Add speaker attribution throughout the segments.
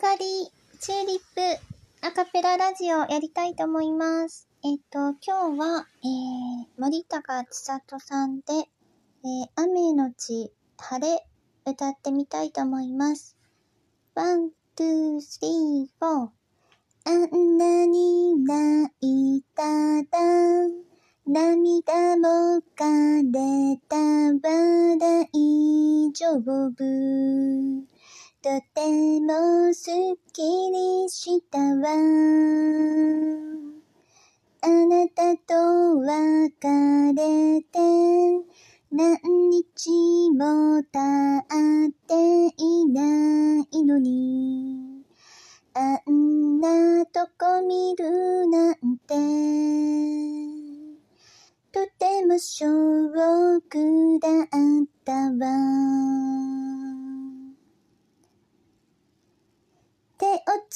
Speaker 1: がりチューリップアカペララジオやりたいと思います。えっ、と、今日は、えー、森高千里さんで、えー、雨のち晴れ歌ってみたいと思います。ワン、ツー、スリー、フォー。あんなに泣いたら涙も枯れたら大丈夫。とてもすっきりしたわ。あなたと別れて何日も経っていないのにあんなとこ見るなんてとてもショックだったわ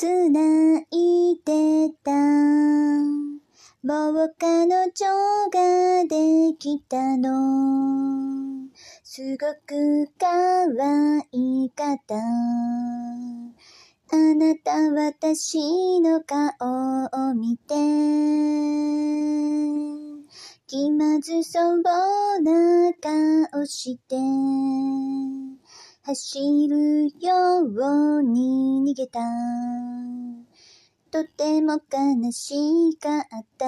Speaker 1: 繋いでたもう彼女ができたのすごく可愛かったあなた私の顔を見て気まずそうな顔して走るように逃げた。とても悲しかった。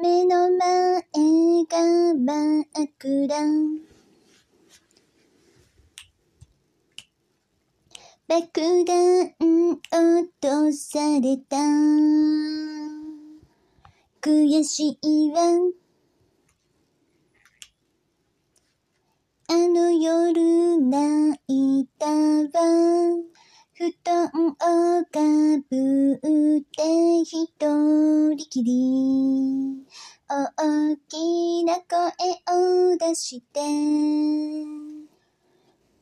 Speaker 1: 目の前が真っ暗。爆弾落とされた。悔しいわ。あの夜泣いたわ。布団をかぶって一人きり。大きな声を出して。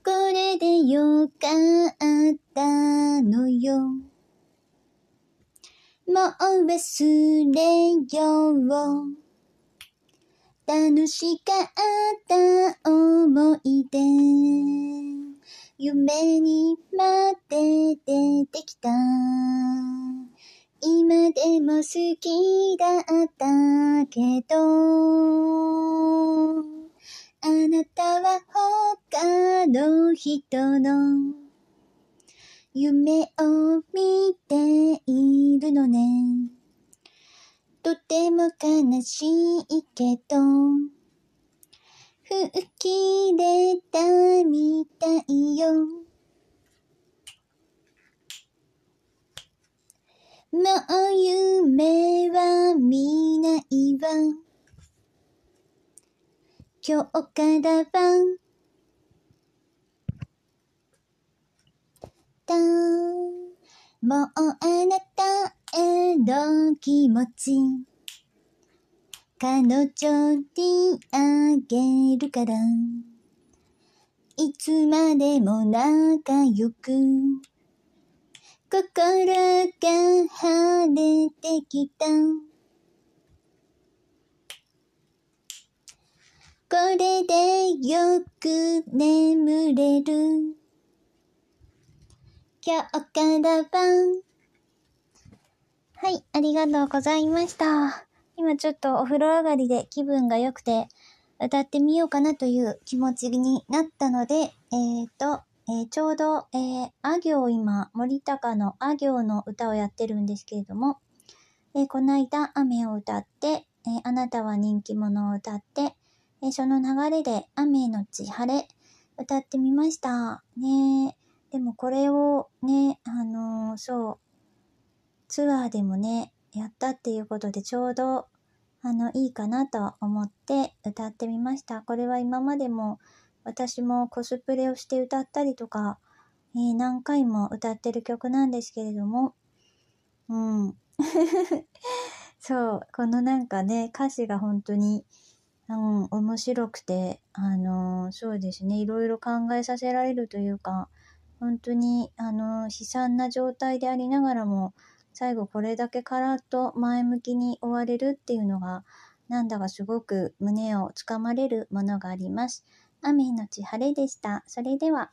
Speaker 1: これでよかったのよ。もう忘れよう。楽しかった思い出夢に待って出てきた今でも好きだったけどあなたは他の人の夢を見ているのね悲しいけど、吹き出たみたいよ。もう夢は見ないわ。今日からは、もうあなたへの気持ち。彼女にあげるから。いつまでも仲良く。心が晴れてきた。これでよく眠れる。今日からは。はい、ありがとうございました。今ちょっとお風呂上がりで気分が良くて、歌ってみようかなという気持ちになったので、えっ、ー、と、えー、ちょうど、えー、あ行今、森高のあ行の歌をやってるんですけれども、えー、この間、雨を歌って、えー、あなたは人気者を歌って、えー、その流れで、雨のち晴れ、歌ってみました。ねでもこれをね、あのー、そう、ツアーでもね、やったっていうことでちょうどあのいいかなと思って歌ってみました。これは今までも私もコスプレをして歌ったりとか、えー、何回も歌ってる曲なんですけれども、うん。そう、このなんかね、歌詞が本当に、うん、面白くて、あのー、そうですね、いろいろ考えさせられるというか、本当に、あのー、悲惨な状態でありながらも、最後これだけカラッと前向きに終われるっていうのがなんだかすごく胸をつかまれるものがあります。雨のち晴れでした。それでは。